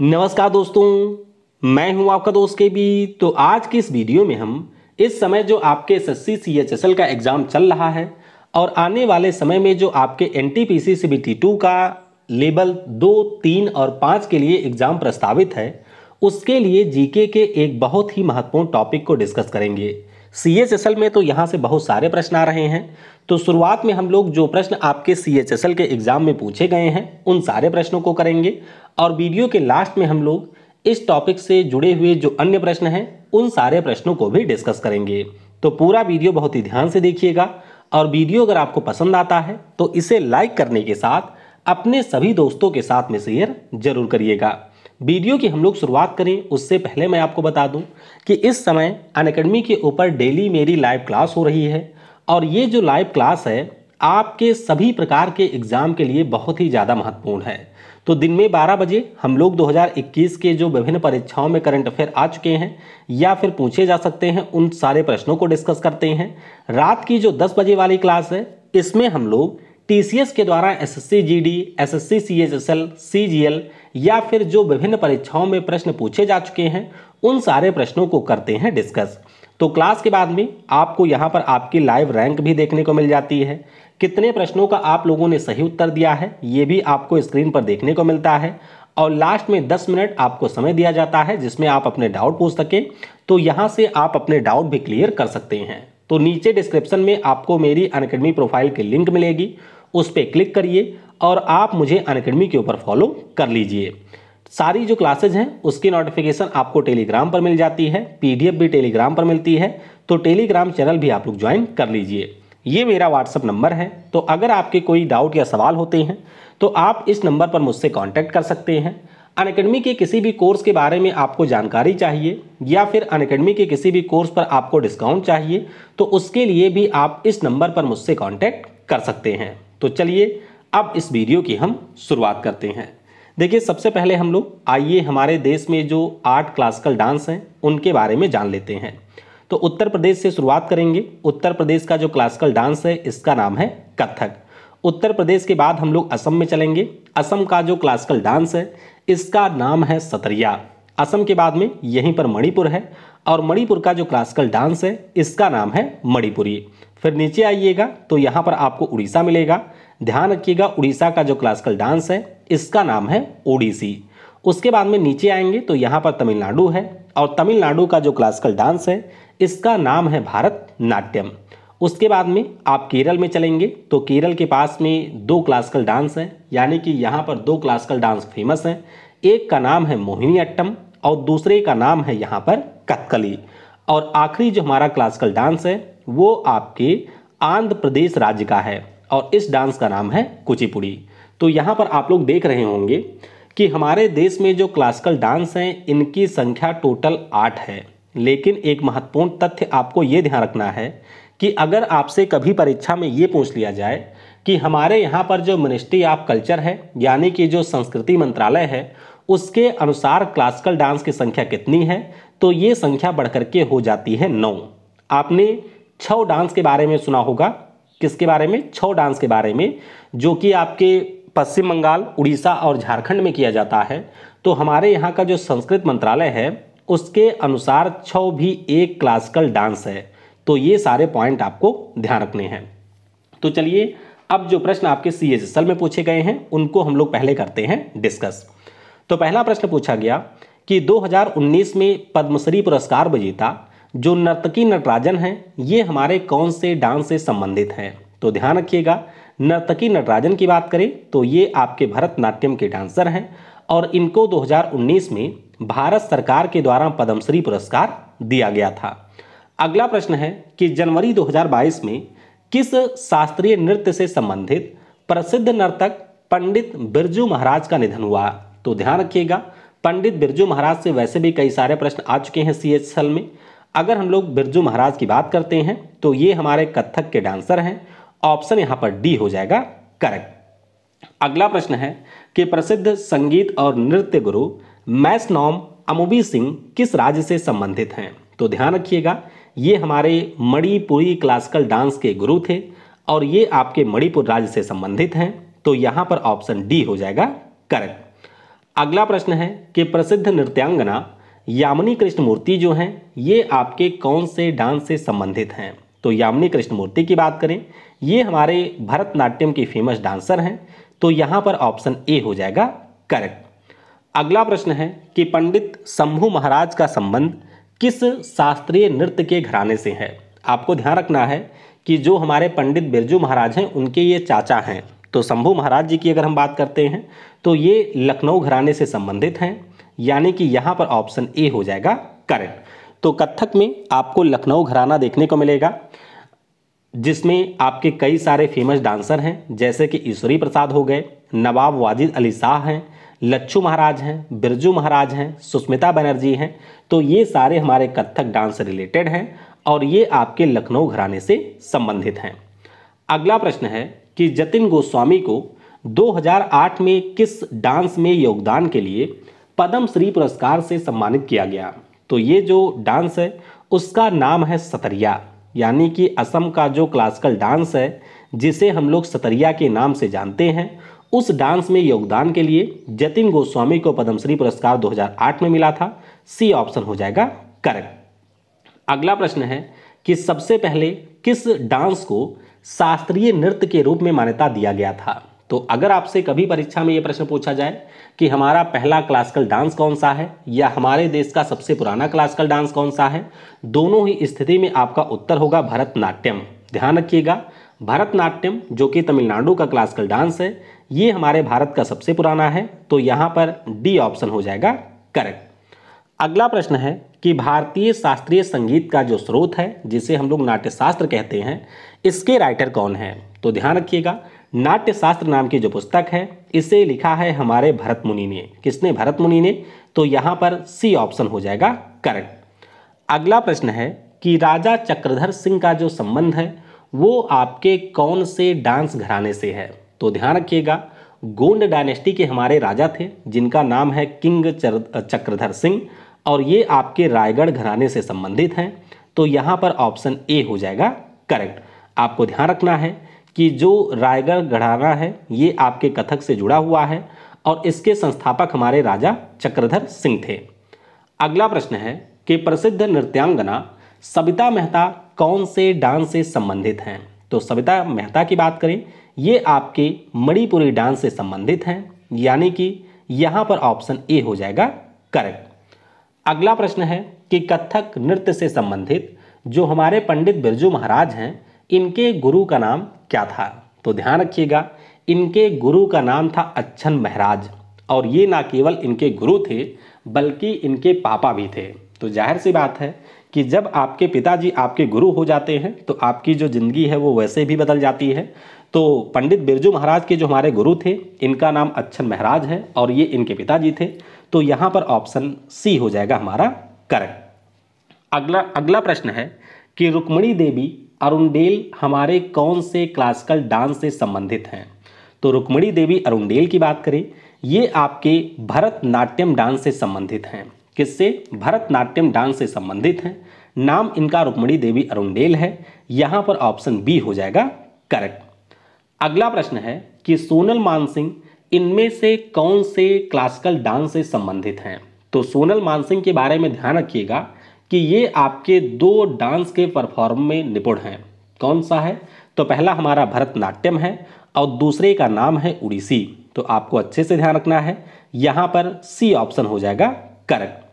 नमस्कार दोस्तों मैं हूं आपका दोस्त के भी तो आज की इस वीडियो में हम इस समय जो आपके एस एस सी का एग्ज़ाम चल रहा है और आने वाले समय में जो आपके एन टी पी सी का लेवल दो तीन और पाँच के लिए एग्ज़ाम प्रस्तावित है उसके लिए जीके के एक बहुत ही महत्वपूर्ण टॉपिक को डिस्कस करेंगे सी एच एस एल में तो यहाँ से बहुत सारे प्रश्न आ रहे हैं तो शुरुआत में हम लोग जो प्रश्न आपके सी एच एस एल के एग्ज़ाम में पूछे गए हैं उन सारे प्रश्नों को करेंगे और वीडियो के लास्ट में हम लोग इस टॉपिक से जुड़े हुए जो अन्य प्रश्न हैं उन सारे प्रश्नों को भी डिस्कस करेंगे तो पूरा वीडियो बहुत ही ध्यान से देखिएगा और वीडियो अगर आपको पसंद आता है तो इसे लाइक करने के साथ अपने सभी दोस्तों के साथ में शेयर जरूर करिएगा वीडियो की हम लोग शुरुआत करें उससे पहले मैं आपको बता दूं कि इस समय अनकेडमी के ऊपर डेली मेरी लाइव क्लास हो रही है और ये जो लाइव क्लास है आपके सभी प्रकार के एग्ज़ाम के लिए बहुत ही ज़्यादा महत्वपूर्ण है तो दिन में 12 बजे हम लोग 2021 के जो विभिन्न परीक्षाओं में करंट अफेयर आ चुके हैं या फिर पूछे जा सकते हैं उन सारे प्रश्नों को डिस्कस करते हैं रात की जो 10 बजे वाली क्लास है इसमें हम लोग टी के द्वारा S L C G L या फिर जो विभिन्न परीक्षाओं में प्रश्न पूछे जा चुके हैं उन सारे प्रश्नों को करते हैं डिस्कस तो क्लास के बाद में आपको यहाँ पर आपकी लाइव रैंक भी देखने को मिल जाती है कितने प्रश्नों का आप लोगों ने सही उत्तर दिया है ये भी आपको स्क्रीन पर देखने को मिलता है और लास्ट में 10 मिनट आपको समय दिया जाता है जिसमें आप अपने डाउट पूछ सकें तो यहाँ से आप अपने डाउट भी क्लियर कर सकते हैं तो नीचे डिस्क्रिप्शन में आपको मेरी अनकेडमी प्रोफाइल की लिंक मिलेगी उस पर क्लिक करिए और आप मुझे अनकेडमी के ऊपर फॉलो कर लीजिए सारी जो क्लासेज हैं उसकी नोटिफिकेशन आपको टेलीग्राम पर मिल जाती है पीडीएफ भी टेलीग्राम पर मिलती है तो टेलीग्राम चैनल भी आप लोग ज्वाइन कर लीजिए ये मेरा व्हाट्सअप नंबर है तो अगर आपके कोई डाउट या सवाल होते हैं तो आप इस नंबर पर मुझसे कांटेक्ट कर सकते हैं अन अकेडमी के किसी भी कोर्स के बारे में आपको जानकारी चाहिए या फिर अन अकेडमी के किसी भी कोर्स पर आपको डिस्काउंट चाहिए तो उसके लिए भी आप इस नंबर पर मुझसे कॉन्टैक्ट कर सकते हैं तो चलिए अब इस वीडियो की हम शुरुआत करते हैं देखिए सबसे पहले हम लोग आइए हमारे देश में जो आर्ट क्लासिकल डांस हैं उनके बारे में जान लेते हैं तो उत्तर प्रदेश से शुरुआत करेंगे उत्तर प्रदेश का जो क्लासिकल डांस है इसका नाम है कथक उत्तर प्रदेश के बाद हम लोग असम में चलेंगे असम का जो क्लासिकल डांस है इसका नाम है सतरिया असम के बाद में यहीं पर मणिपुर है और मणिपुर का जो क्लासिकल डांस है इसका नाम है मणिपुरी फिर नीचे आइएगा तो यहाँ पर आपको उड़ीसा मिलेगा ध्यान रखिएगा उड़ीसा का जो क्लासिकल डांस है इसका नाम है ओडिसी उसके बाद में नीचे आएंगे तो यहाँ पर तमिलनाडु है और तमिलनाडु का जो क्लासिकल डांस है इसका नाम है भारत नाट्यम उसके बाद में आप केरल में चलेंगे तो केरल के पास में दो क्लासिकल डांस हैं यानी कि यहाँ पर दो क्लासिकल डांस फेमस हैं एक का नाम है मोहिनी अट्टम और दूसरे का नाम है यहाँ पर कथकली और आखिरी जो हमारा क्लासिकल डांस है वो आपके आंध्र प्रदेश राज्य का है और इस डांस का नाम है कुचिपुड़ी तो यहाँ पर आप लोग देख रहे होंगे कि हमारे देश में जो क्लासिकल डांस हैं इनकी संख्या टोटल आठ है लेकिन एक महत्वपूर्ण तथ्य आपको ये ध्यान रखना है कि अगर आपसे कभी परीक्षा में ये पूछ लिया जाए कि हमारे यहाँ पर जो मिनिस्ट्री ऑफ कल्चर है यानी कि जो संस्कृति मंत्रालय है उसके अनुसार क्लासिकल डांस की संख्या कितनी है तो ये संख्या बढ़कर के हो जाती है नौ आपने छव डांस के बारे में सुना होगा किसके बारे में छव डांस के बारे में जो कि आपके पश्चिम बंगाल उड़ीसा और झारखंड में किया जाता है तो हमारे यहाँ का जो संस्कृत मंत्रालय है उसके अनुसार छव भी एक क्लासिकल डांस है तो ये सारे पॉइंट आपको ध्यान रखने हैं तो चलिए अब जो प्रश्न आपके सी एच में पूछे गए हैं उनको हम लोग पहले करते हैं डिस्कस तो पहला प्रश्न पूछा गया कि 2019 में पद्मश्री पुरस्कार विजेता जो नर्तकी नटराजन हैं ये हमारे कौन से डांस से संबंधित हैं तो ध्यान रखिएगा नर्तकी नटराजन की बात करें तो ये आपके भरतनाट्यम के डांसर हैं और इनको 2019 में भारत सरकार के द्वारा पद्मश्री पुरस्कार दिया गया था अगला प्रश्न है कि जनवरी 2022 में किस शास्त्रीय नृत्य से संबंधित प्रसिद्ध नर्तक पंडित बिरजू महाराज का निधन हुआ तो ध्यान रखिएगा पंडित बिरजू महाराज से वैसे भी कई सारे प्रश्न आ चुके हैं सी में अगर हम लोग बिरजू महाराज की बात करते हैं तो ये हमारे कथक के डांसर हैं ऑप्शन यहाँ पर डी हो जाएगा करेक्ट अगला प्रश्न है के प्रसिद्ध संगीत और नृत्य गुरु मैसनॉम अमुबी सिंह किस राज्य से संबंधित हैं तो ध्यान रखिएगा ये हमारे मणिपुरी क्लासिकल डांस के गुरु थे और ये आपके मणिपुर राज्य से संबंधित हैं तो यहाँ पर ऑप्शन डी हो जाएगा करेक्ट अगला प्रश्न है कि प्रसिद्ध नृत्यांगना यामिनी कृष्णमूर्ति जो हैं ये आपके कौन से डांस से संबंधित हैं तो यामिनी कृष्णमूर्ति की बात करें ये हमारे भरतनाट्यम की फेमस डांसर हैं तो यहाँ पर ऑप्शन ए हो जाएगा करेक्ट अगला प्रश्न है कि पंडित शंभू महाराज का संबंध किस शास्त्रीय नृत्य के घराने से है आपको ध्यान रखना है कि जो हमारे पंडित बिरजू महाराज हैं उनके ये चाचा हैं तो शंभू महाराज जी की अगर हम बात करते हैं तो ये लखनऊ घराने से संबंधित हैं यानी कि यहाँ पर ऑप्शन ए हो जाएगा करेक्ट तो कथक में आपको लखनऊ घराना देखने को मिलेगा जिसमें आपके कई सारे फेमस डांसर हैं जैसे कि ईश्वरी प्रसाद हो गए नवाब वाजिद अली शाह हैं लच्छू महाराज हैं बिरजू महाराज हैं सुष्मिता बनर्जी हैं तो ये सारे हमारे कत्थक डांस से रिलेटेड हैं और ये आपके लखनऊ घराने से संबंधित हैं अगला प्रश्न है कि जतिन गोस्वामी को 2008 में किस डांस में योगदान के लिए पद्म श्री पुरस्कार से सम्मानित किया गया तो ये जो डांस है उसका नाम है सतरिया यानी कि असम का जो क्लासिकल डांस है जिसे हम लोग सतरिया के नाम से जानते हैं उस डांस में योगदान के लिए जतिन गोस्वामी को पद्मश्री पुरस्कार 2008 में मिला था सी ऑप्शन हो जाएगा करेक्ट अगला प्रश्न है कि सबसे पहले किस डांस को शास्त्रीय नृत्य के रूप में मान्यता दिया गया था तो अगर आपसे कभी परीक्षा में ये प्रश्न पूछा जाए कि हमारा पहला क्लासिकल डांस कौन सा है या हमारे देश का सबसे पुराना क्लासिकल डांस कौन सा है दोनों ही स्थिति में आपका उत्तर होगा भरतनाट्यम ध्यान रखिएगा भरतनाट्यम जो कि तमिलनाडु का क्लासिकल डांस है ये हमारे भारत का सबसे पुराना है तो यहाँ पर डी ऑप्शन हो जाएगा करेक्ट अगला प्रश्न है कि भारतीय शास्त्रीय संगीत का जो स्रोत है जिसे हम लोग नाट्यशास्त्र कहते हैं इसके राइटर कौन है तो ध्यान रखिएगा नाट्य शास्त्र नाम की जो पुस्तक है इसे लिखा है हमारे भरत मुनि ने किसने भरत मुनि ने तो यहाँ पर सी ऑप्शन हो जाएगा करेक्ट अगला प्रश्न है कि राजा चक्रधर सिंह का जो संबंध है वो आपके कौन से डांस घराने से है तो ध्यान रखिएगा गोंड डायनेस्टी के हमारे राजा थे जिनका नाम है किंग चक्रधर सिंह और ये आपके रायगढ़ घराने से संबंधित हैं तो यहाँ पर ऑप्शन ए हो जाएगा करेक्ट आपको ध्यान रखना है कि जो रायगढ़ गढ़ाना है ये आपके कथक से जुड़ा हुआ है और इसके संस्थापक हमारे राजा चक्रधर सिंह थे अगला प्रश्न है कि प्रसिद्ध नृत्यांगना सविता मेहता कौन से डांस से संबंधित हैं तो सविता मेहता की बात करें ये आपके मणिपुरी डांस से संबंधित हैं यानी कि यहाँ पर ऑप्शन ए हो जाएगा करेक्ट अगला प्रश्न है कि कथक नृत्य से संबंधित जो हमारे पंडित बिरजू महाराज हैं इनके गुरु का नाम क्या था तो ध्यान रखिएगा इनके गुरु का नाम था अच्छन महराज और ये ना केवल इनके गुरु थे बल्कि इनके पापा भी थे तो जाहिर सी बात है कि जब आपके पिताजी आपके गुरु हो जाते हैं तो आपकी जो ज़िंदगी है वो वैसे भी बदल जाती है तो पंडित बिरजू महाराज के जो हमारे गुरु थे इनका नाम अच्छन महराज है और ये इनके पिताजी थे तो यहाँ पर ऑप्शन सी हो जाएगा हमारा करेक्ट अगला अगला प्रश्न है कि रुक्मणी देवी अरुणडेल हमारे कौन से क्लासिकल डांस से संबंधित हैं तो रुक्मणी देवी अरुणडेल की बात करें ये आपके भरतनाट्यम डांस से संबंधित हैं किससे भरतनाट्यम डांस से संबंधित हैं नाम इनका रुक्मणी देवी अरुणडेल है यहाँ पर ऑप्शन बी हो जाएगा करेक्ट अगला प्रश्न है कि सोनल मानसिंह इनमें से कौन से क्लासिकल डांस से संबंधित हैं तो सोनल मानसिंह के बारे में ध्यान रखिएगा कि ये आपके दो डांस के परफॉर्म में निपुण हैं कौन सा है तो पहला हमारा भरतनाट्यम है और दूसरे का नाम है उड़ीसी तो आपको अच्छे से ध्यान रखना है यहाँ पर सी ऑप्शन हो जाएगा करक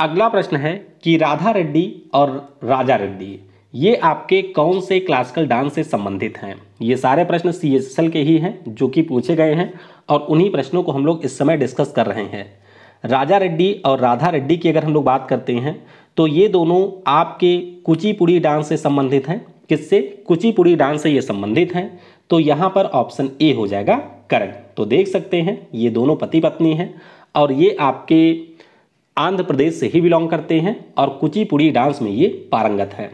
अगला प्रश्न है कि राधा रेड्डी और राजा रेड्डी ये आपके कौन से क्लासिकल डांस से संबंधित हैं ये सारे प्रश्न सी एस एल के ही हैं जो कि पूछे गए हैं और उन्हीं प्रश्नों को हम लोग इस समय डिस्कस कर रहे हैं राजा रेड्डी और राधा रेड्डी की अगर हम लोग बात करते हैं तो ये दोनों आपके कुचिपुड़ी डांस से संबंधित हैं किससे कुचिपुड़ी डांस से ये संबंधित हैं तो यहाँ पर ऑप्शन ए हो जाएगा करण तो देख सकते हैं ये दोनों पति पत्नी हैं और ये आपके आंध्र प्रदेश से ही बिलोंग करते हैं और कुचिपुड़ी डांस में ये पारंगत हैं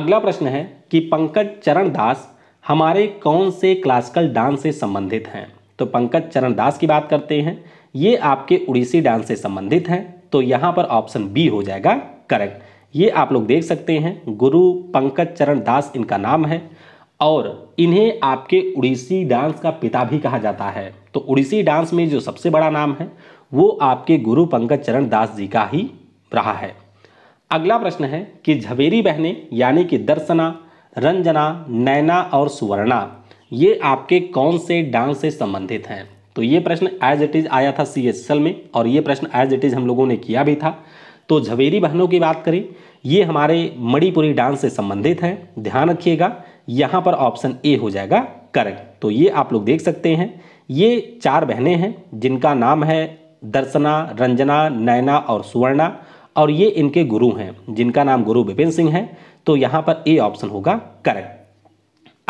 अगला प्रश्न है कि पंकज चरण दास हमारे कौन से क्लासिकल डांस से संबंधित हैं तो पंकज चरण दास की बात करते हैं ये आपके उड़ीसी डांस से संबंधित हैं तो यहाँ पर ऑप्शन बी हो जाएगा करेक्ट ये आप लोग देख सकते हैं गुरु पंकज चरण दास इनका नाम है और इन्हें आपके उड़ीसी डांस का पिता भी कहा जाता है तो उड़ीसी डांस में जो सबसे बड़ा नाम है वो आपके गुरु पंकज चरण दास जी का ही रहा है अगला प्रश्न है कि झवेरी बहनें यानी कि दर्शना रंजना नैना और सुवर्णा ये आपके कौन से डांस से संबंधित हैं तो ये प्रश्न एज इट इज़ आया था सी में और ये प्रश्न एज इट इज़ हम लोगों ने किया भी था तो झवेरी बहनों की बात करें ये हमारे मणिपुरी डांस से संबंधित हैं ध्यान रखिएगा यहाँ पर ऑप्शन ए हो जाएगा करेक्ट तो ये आप लोग देख सकते हैं ये चार बहनें हैं जिनका नाम है दर्शना रंजना नैना और सुवर्णा और ये इनके गुरु हैं जिनका नाम गुरु विपिन सिंह है तो यहाँ पर ए ऑप्शन होगा करेक्ट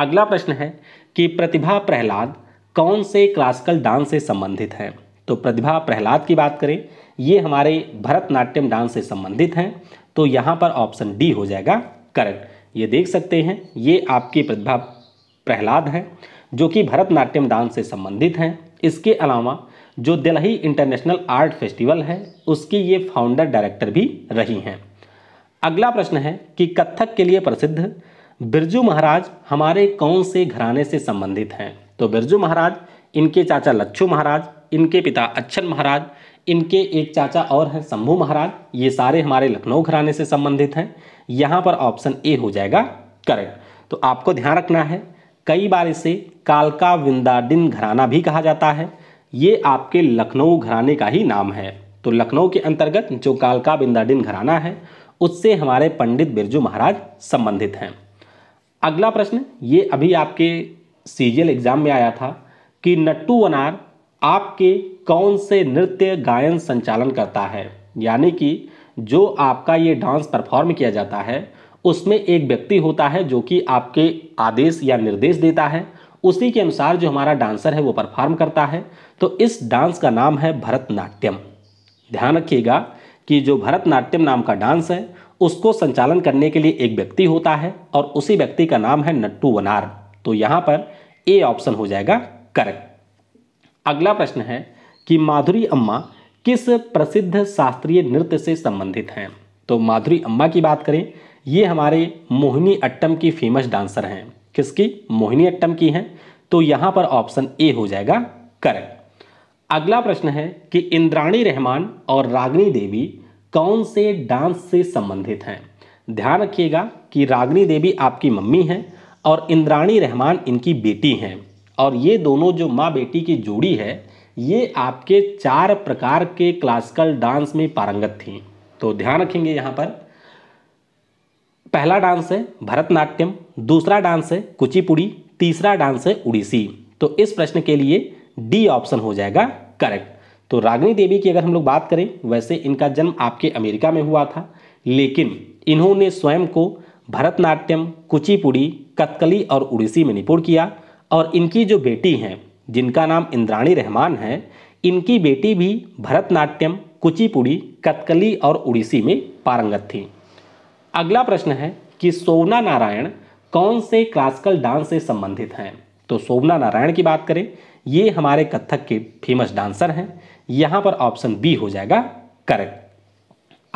अगला प्रश्न है कि प्रतिभा प्रहलाद कौन से क्लासिकल डांस से संबंधित हैं तो प्रतिभा प्रहलाद की बात करें ये हमारे भरतनाट्यम डांस से संबंधित हैं तो यहाँ पर ऑप्शन डी हो जाएगा करेक्ट ये देख सकते हैं ये आपकी प्रतिभा प्रहलाद हैं जो कि भरतनाट्यम डांस से संबंधित हैं इसके अलावा जो दिल्ली इंटरनेशनल आर्ट फेस्टिवल है उसकी ये फाउंडर डायरेक्टर भी रही हैं अगला प्रश्न है कि कथक के लिए प्रसिद्ध बिरजू महाराज हमारे कौन से घराने से संबंधित हैं तो बिरजू महाराज इनके चाचा लच्छू महाराज इनके पिता अच्छन महाराज इनके एक चाचा और हैं शंभू महाराज ये सारे हमारे लखनऊ घराने से संबंधित हैं यहाँ पर ऑप्शन ए हो जाएगा करेक्ट तो आपको ध्यान रखना है कई बार इसे कालका विंदाडिन घराना भी कहा जाता है ये आपके लखनऊ घराने का ही नाम है तो लखनऊ के अंतर्गत जो कालका बिंदाडिन घराना है उससे हमारे पंडित बिरजू महाराज संबंधित हैं अगला प्रश्न ये अभी आपके सीजीएल एग्जाम में आया था कि नट्टू वनार आपके कौन से नृत्य गायन संचालन करता है यानी कि जो आपका ये डांस परफॉर्म किया जाता है उसमें एक व्यक्ति होता है जो कि आपके आदेश या निर्देश देता है उसी के अनुसार जो हमारा डांसर है वो परफॉर्म करता है तो इस डांस का नाम है भरतनाट्यम ध्यान रखिएगा कि जो भरतनाट्यम नाम का डांस है उसको संचालन करने के लिए एक व्यक्ति होता है और उसी व्यक्ति का नाम है नट्टू वनार तो यहां पर ए ऑप्शन हो जाएगा करेक्ट अगला प्रश्न है कि माधुरी अम्मा किस प्रसिद्ध शास्त्रीय नृत्य से संबंधित हैं तो माधुरी अम्मा की बात करें ये हमारे मोहिनी अट्टम की फेमस डांसर हैं किसकी मोहिनी अट्टम की हैं तो यहाँ पर ऑप्शन ए हो जाएगा करेक्ट अगला प्रश्न है कि इंद्राणी रहमान और रागनी देवी कौन से डांस से संबंधित हैं ध्यान रखिएगा कि रागनी देवी आपकी मम्मी हैं और इंद्राणी रहमान इनकी बेटी हैं और ये दोनों जो माँ बेटी की जोड़ी है ये आपके चार प्रकार के क्लासिकल डांस में पारंगत थी तो ध्यान रखेंगे यहाँ पर पहला डांस है भरतनाट्यम दूसरा डांस है कुचिपुड़ी तीसरा डांस है उड़ीसी तो इस प्रश्न के लिए डी ऑप्शन हो जाएगा करेक्ट तो रागनी देवी की अगर हम लोग बात करें वैसे इनका जन्म आपके अमेरिका में हुआ था लेकिन इन्होंने स्वयं को भरतनाट्यम कुचिपुड़ी कथकली और उड़ीसी में निपुण किया और इनकी जो बेटी हैं जिनका नाम इंद्राणी रहमान है इनकी बेटी भी भरतनाट्यम कुचिपुड़ी कथकली और उड़ीसी में पारंगत थी अगला प्रश्न है कि सोवना नारायण कौन से क्लासिकल डांस से संबंधित हैं तो सोवना नारायण की बात करें ये हमारे कथक के फेमस डांसर हैं यहाँ पर ऑप्शन बी हो जाएगा करेक्ट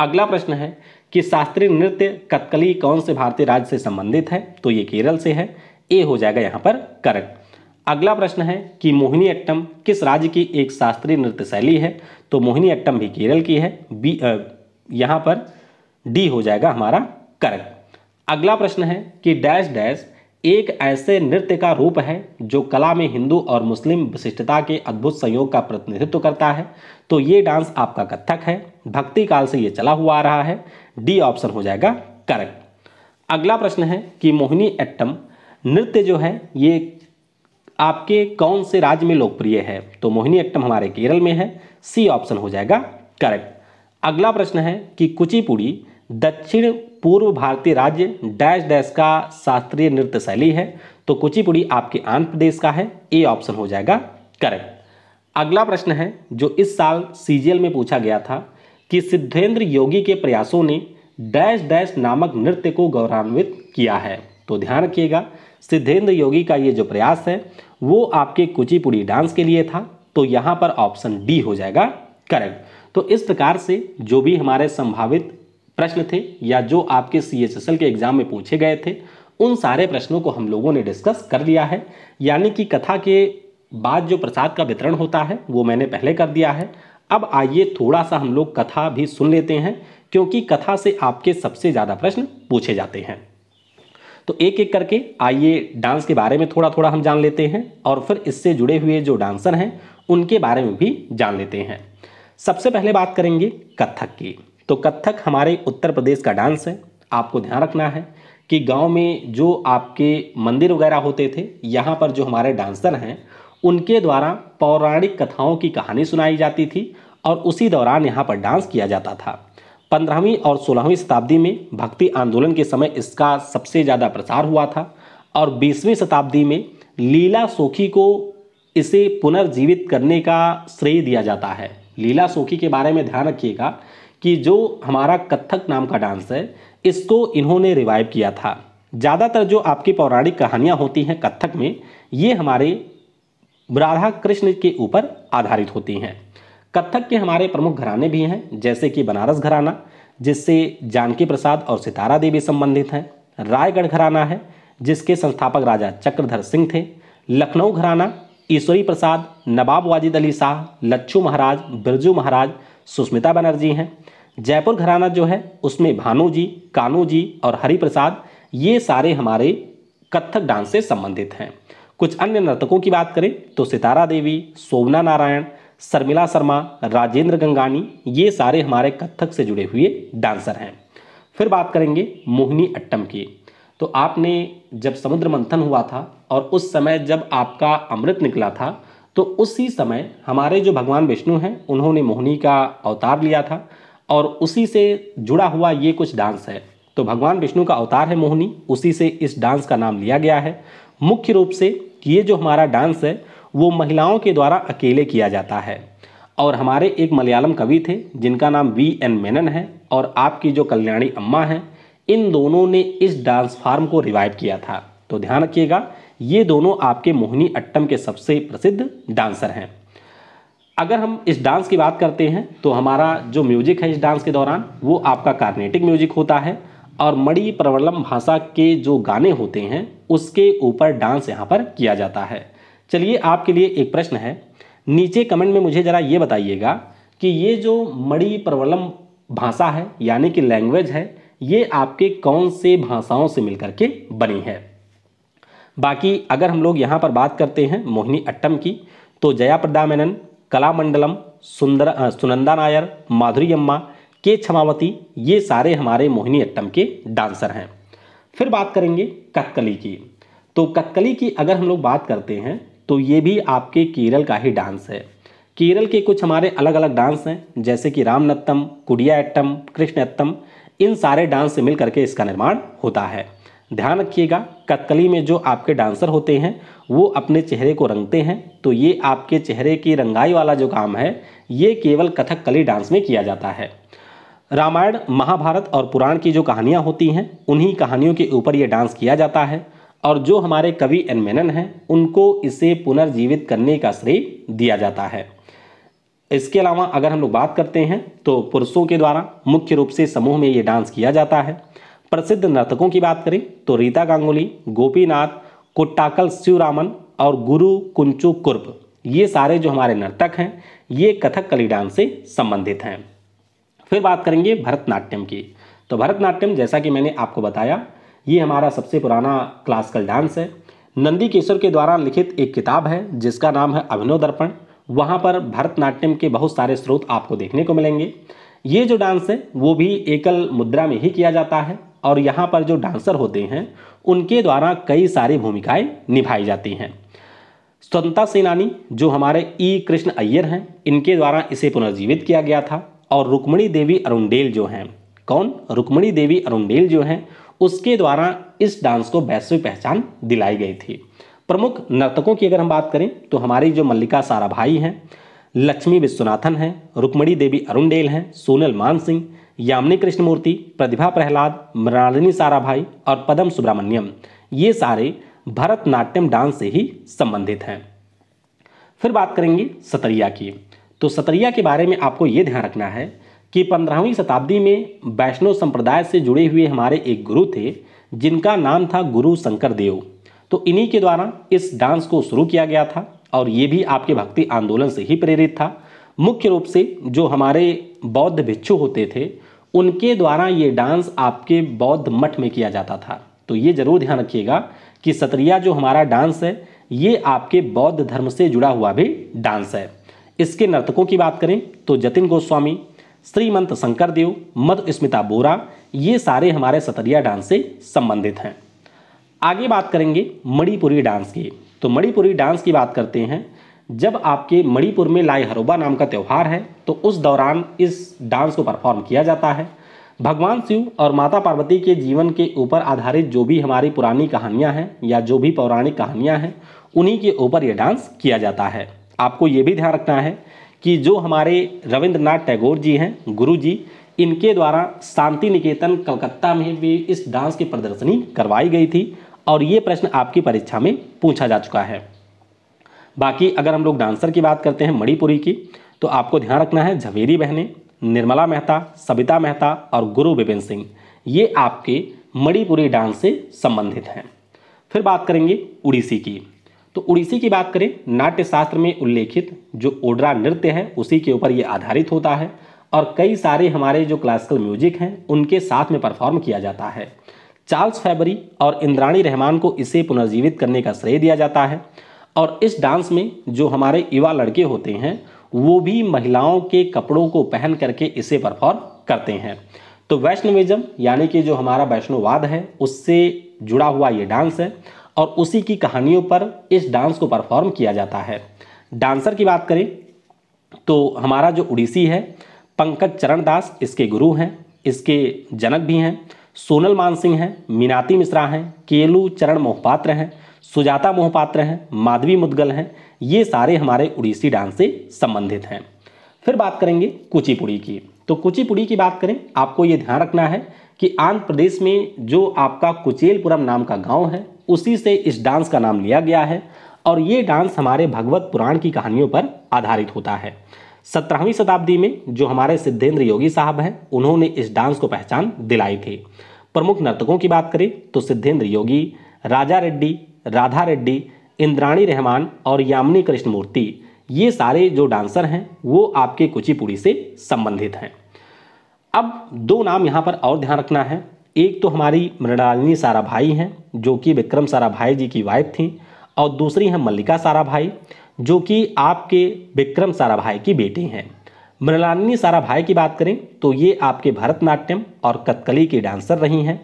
अगला प्रश्न है कि शास्त्रीय नृत्य कथकली कौन से भारतीय राज्य से संबंधित है तो ये केरल से है ए हो जाएगा यहाँ पर करेक्ट अगला प्रश्न है कि मोहिनी अट्टम किस राज्य की एक शास्त्रीय नृत्य शैली है तो मोहिनी अट्टम भी केरल की है बी यहाँ पर डी हो जाएगा हमारा करेक्ट अगला प्रश्न है कि डैश डैश एक ऐसे नृत्य का रूप है जो कला में हिंदू और मुस्लिम विशिष्टता के अद्भुत संयोग का प्रतिनिधित्व करता है तो ये डांस आपका कथक है भक्ति काल से ये चला हुआ आ रहा है डी ऑप्शन हो जाएगा करेक्ट अगला प्रश्न है कि मोहिनी एट्टम नृत्य जो है ये आपके कौन से राज्य में लोकप्रिय है तो मोहिनी एट्टम हमारे केरल में है सी ऑप्शन हो जाएगा करेक्ट अगला प्रश्न है कि कुचिपुड़ी दक्षिण पूर्व भारतीय राज्य डैश डैश का शास्त्रीय नृत्य शैली है तो कुचिपुड़ी आपके आंध्र प्रदेश का है ए ऑप्शन हो जाएगा करेक्ट अगला प्रश्न है जो इस साल सीजीएल में पूछा गया था कि सिद्धेंद्र योगी के प्रयासों ने डैश डैश नामक नृत्य को गौरवान्वित किया है तो ध्यान रखिएगा सिद्धेंद्र योगी का ये जो प्रयास है वो आपके कुचिपुड़ी डांस के लिए था तो यहाँ पर ऑप्शन डी हो जाएगा करेक्ट तो इस प्रकार से जो भी हमारे संभावित प्रश्न थे या जो आपके सी के एग्जाम में पूछे गए थे उन सारे प्रश्नों को हम लोगों ने डिस्कस कर लिया है यानी कि कथा के बाद जो प्रसाद का वितरण होता है वो मैंने पहले कर दिया है अब आइए थोड़ा सा हम लोग कथा भी सुन लेते हैं क्योंकि कथा से आपके सबसे ज़्यादा प्रश्न पूछे जाते हैं तो एक एक करके आइए डांस के बारे में थोड़ा थोड़ा हम जान लेते हैं और फिर इससे जुड़े हुए जो डांसर हैं उनके बारे में भी जान लेते हैं सबसे पहले बात करेंगे कथक की तो कत्थक हमारे उत्तर प्रदेश का डांस है आपको ध्यान रखना है कि गांव में जो आपके मंदिर वगैरह होते थे यहाँ पर जो हमारे डांसर हैं उनके द्वारा पौराणिक कथाओं की कहानी सुनाई जाती थी और उसी दौरान यहाँ पर डांस किया जाता था पंद्रहवीं और सोलहवीं शताब्दी में भक्ति आंदोलन के समय इसका सबसे ज़्यादा प्रसार हुआ था और बीसवीं शताब्दी में लीला सोखी को इसे पुनर्जीवित करने का श्रेय दिया जाता है लीला सोखी के बारे में ध्यान रखिएगा कि जो हमारा कथक नाम का डांस है इसको इन्होंने रिवाइव किया था ज़्यादातर जो आपकी पौराणिक कहानियाँ होती हैं कथक में ये हमारे राधा कृष्ण के ऊपर आधारित होती हैं कथक के हमारे प्रमुख घराने भी हैं जैसे कि बनारस घराना जिससे जानकी प्रसाद और सितारा देवी संबंधित हैं रायगढ़ घराना है जिसके संस्थापक राजा चक्रधर सिंह थे लखनऊ घराना ईश्वरी प्रसाद नवाब वाजिद अली शाह लच्छू महाराज बिरजू महाराज सुष्मिता बनर्जी हैं जयपुर घराना जो है उसमें भानु जी कानू जी और हरिप्रसाद ये सारे हमारे कथक डांस से संबंधित हैं कुछ अन्य नर्तकों की बात करें तो सितारा देवी शोभना नारायण शर्मिला शर्मा राजेंद्र गंगानी ये सारे हमारे कथक से जुड़े हुए डांसर हैं फिर बात करेंगे मोहिनी अट्टम की तो आपने जब समुद्र मंथन हुआ था और उस समय जब आपका अमृत निकला था तो उसी समय हमारे जो भगवान विष्णु हैं उन्होंने मोहनी का अवतार लिया था और उसी से जुड़ा हुआ ये कुछ डांस है तो भगवान विष्णु का अवतार है मोहनी उसी से इस डांस का नाम लिया गया है मुख्य रूप से ये जो हमारा डांस है वो महिलाओं के द्वारा अकेले किया जाता है और हमारे एक मलयालम कवि थे जिनका नाम वी एन मेनन है और आपकी जो कल्याणी अम्मा हैं इन दोनों ने इस डांस फार्म को रिवाइव किया था तो ध्यान रखिएगा ये दोनों आपके मोहिनी अट्टम के सबसे प्रसिद्ध डांसर हैं अगर हम इस डांस की बात करते हैं तो हमारा जो म्यूजिक है इस डांस के दौरान वो आपका कार्नेटिक म्यूजिक होता है और मणि प्रवलम भाषा के जो गाने होते हैं उसके ऊपर डांस यहाँ पर किया जाता है चलिए आपके लिए एक प्रश्न है नीचे कमेंट में मुझे ज़रा ये बताइएगा कि ये जो मणि प्रवलम भाषा है यानी कि लैंग्वेज है ये आपके कौन से भाषाओं से मिलकर के बनी है बाकी अगर हम लोग यहाँ पर बात करते हैं मोहिनी अट्टम की तो जया प्रदा मेनन कलामंडलम सुंदर सुनंदा नायर माधुरी अम्मा के क्षमावती ये सारे हमारे मोहिनी अट्टम के डांसर हैं फिर बात करेंगे कथकली की तो कथकली की अगर हम लोग बात करते हैं तो ये भी आपके केरल का ही डांस है केरल के कुछ हमारे अलग अलग डांस हैं जैसे कि रामनत्तम कुडिया एट्टम कृष्ण एट्टम इन सारे डांस से मिल करके इसका निर्माण होता है ध्यान रखिएगा कथकली में जो आपके डांसर होते हैं वो अपने चेहरे को रंगते हैं तो ये आपके चेहरे की रंगाई वाला जो काम है ये केवल कथकली डांस में किया जाता है रामायण महाभारत और पुराण की जो कहानियाँ होती हैं उन्हीं कहानियों के ऊपर ये डांस किया जाता है और जो हमारे कवि एन मेनन हैं उनको इसे पुनर्जीवित करने का श्रेय दिया जाता है इसके अलावा अगर हम लोग बात करते हैं तो पुरुषों के द्वारा मुख्य रूप से समूह में ये डांस किया जाता है प्रसिद्ध नर्तकों की बात करें तो रीता गांगुली गोपीनाथ कोट्टाकल शिवरामन और गुरु कुंचू कुर्ब ये सारे जो हमारे नर्तक हैं ये कथक कली डांस से संबंधित हैं फिर बात करेंगे भरतनाट्यम की तो भरतनाट्यम जैसा कि मैंने आपको बताया ये हमारा सबसे पुराना क्लासिकल डांस है नंदी केशोर के द्वारा लिखित एक किताब है जिसका नाम है अभिनव दर्पण वहाँ पर भरतनाट्यम के बहुत सारे स्रोत आपको देखने को मिलेंगे ये जो डांस है वो भी एकल मुद्रा में ही किया जाता है और यहाँ पर जो डांसर होते हैं उनके द्वारा कई सारी भूमिकाएं निभाई जाती हैं स्वतंत्रता सेनानी जो हमारे ई कृष्ण अय्यर हैं इनके द्वारा इसे पुनर्जीवित किया गया था और रुक्मणी देवी अरुणडेल जो हैं कौन रुक्मणी देवी अरुणडेल जो हैं उसके द्वारा इस डांस को वैश्विक पहचान दिलाई गई थी प्रमुख नर्तकों की अगर हम बात करें तो हमारी जो मल्लिका साराभाई हैं लक्ष्मी विश्वनाथन हैं रुक्मणी देवी अरुणडेल हैं सोनल मान सिंह यामिनी कृष्णमूर्ति प्रतिभा प्रहलाद मृणालिनी साराभाई और पदम सुब्रमण्यम ये सारे भरतनाट्यम डांस से ही संबंधित हैं फिर बात करेंगे सतरिया की तो सतरिया के बारे में आपको ये ध्यान रखना है कि पंद्रहवीं शताब्दी में वैष्णव संप्रदाय से जुड़े हुए हमारे एक गुरु थे जिनका नाम था गुरु शंकर देव तो इन्हीं के द्वारा इस डांस को शुरू किया गया था और ये भी आपके भक्ति आंदोलन से ही प्रेरित था मुख्य रूप से जो हमारे बौद्ध भिक्षु होते थे उनके द्वारा ये डांस आपके बौद्ध मठ में किया जाता था तो ये जरूर ध्यान रखिएगा कि सतरिया जो हमारा डांस है ये आपके बौद्ध धर्म से जुड़ा हुआ भी डांस है इसके नर्तकों की बात करें तो जतिन गोस्वामी श्रीमंत शंकर देव मधुस्मिता बोरा ये सारे हमारे सतरिया डांस से संबंधित हैं आगे बात करेंगे मणिपुरी डांस की तो मणिपुरी डांस की बात करते हैं जब आपके मणिपुर में लाई हरोबा नाम का त्यौहार है तो उस दौरान इस डांस को परफॉर्म किया जाता है भगवान शिव और माता पार्वती के जीवन के ऊपर आधारित जो भी हमारी पुरानी कहानियाँ हैं या जो भी पौराणिक कहानियाँ हैं उन्हीं के ऊपर ये डांस किया जाता है आपको ये भी ध्यान रखना है कि जो हमारे रविंद्रनाथ टैगोर जी हैं गुरु जी इनके द्वारा शांति निकेतन कलकत्ता में भी इस डांस की प्रदर्शनी करवाई गई थी और ये प्रश्न आपकी परीक्षा में पूछा जा चुका है बाकी अगर हम लोग डांसर की बात करते हैं मणिपुरी की तो आपको ध्यान रखना है झवेरी बहने निर्मला मेहता सविता मेहता और गुरु बिपिन सिंह ये आपके मणिपुरी डांस से संबंधित हैं फिर बात करेंगे उड़ीसी की तो उड़ीसी की बात करें नाट्यशास्त्र में उल्लेखित जो ओडरा नृत्य है उसी के ऊपर ये आधारित होता है और कई सारे हमारे जो क्लासिकल म्यूजिक हैं उनके साथ में परफॉर्म किया जाता है चार्ल्स फैबरी और इंद्राणी रहमान को इसे पुनर्जीवित करने का श्रेय दिया जाता है और इस डांस में जो हमारे युवा लड़के होते हैं वो भी महिलाओं के कपड़ों को पहन करके इसे परफॉर्म करते हैं तो वैष्णविज्म यानी कि जो हमारा वैष्णववाद है उससे जुड़ा हुआ ये डांस है और उसी की कहानियों पर इस डांस को परफॉर्म किया जाता है डांसर की बात करें तो हमारा जो उड़ीसी है पंकज चरण दास इसके गुरु हैं इसके जनक भी हैं सोनल मान सिंह हैं मीनाती मिश्रा हैं केलू चरण मोहपात्र हैं सुजाता मोहपात्र हैं माधवी मुद्गल हैं ये सारे हमारे उड़ीसी डांस से संबंधित हैं फिर बात करेंगे कुचिपुड़ी की तो कुचिपुड़ी की बात करें आपको ये ध्यान रखना है कि आंध्र प्रदेश में जो आपका कुचेलपुरम नाम का गांव है उसी से इस डांस का नाम लिया गया है और ये डांस हमारे भगवत पुराण की कहानियों पर आधारित होता है सत्रहवीं शताब्दी में जो हमारे सिद्धेंद्र योगी साहब हैं उन्होंने इस डांस को पहचान दिलाई थी प्रमुख नर्तकों की बात करें तो सिद्धेंद्र योगी राजा रेड्डी राधा रेड्डी इंद्राणी रहमान और यामिनी कृष्णमूर्ति ये सारे जो डांसर हैं वो आपके कुचिपुड़ी से संबंधित हैं अब दो नाम यहाँ पर और ध्यान रखना है एक तो हमारी मृणालिनी सारा भाई हैं जो कि विक्रम भाई जी की वाइफ थी और दूसरी हैं मल्लिका सारा भाई जो कि आपके विक्रम भाई की बेटी हैं मृणालिनी भाई की बात करें तो ये आपके भरतनाट्यम और कथकली की डांसर रही हैं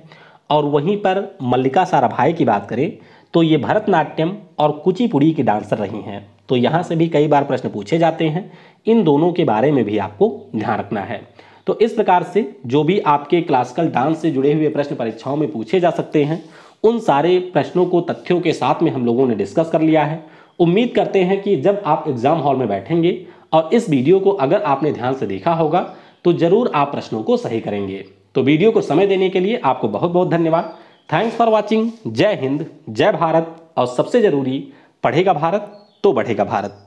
और वहीं पर मल्लिका सारा भाई की बात करें तो ये भरतनाट्यम और कुचिपुड़ी की डांसर रही हैं तो यहाँ से भी कई बार प्रश्न पूछे जाते हैं इन दोनों के बारे में भी आपको ध्यान रखना है तो इस प्रकार से जो भी आपके क्लासिकल डांस से जुड़े हुए प्रश्न परीक्षाओं में पूछे जा सकते हैं उन सारे प्रश्नों को तथ्यों के साथ में हम लोगों ने डिस्कस कर लिया है उम्मीद करते हैं कि जब आप एग्ज़ाम हॉल में बैठेंगे और इस वीडियो को अगर आपने ध्यान से देखा होगा तो ज़रूर आप प्रश्नों को सही करेंगे तो वीडियो को समय देने के लिए आपको बहुत बहुत धन्यवाद थैंक्स फॉर वॉचिंग जय हिंद जय भारत और सबसे ज़रूरी पढ़ेगा भारत तो बढ़ेगा भारत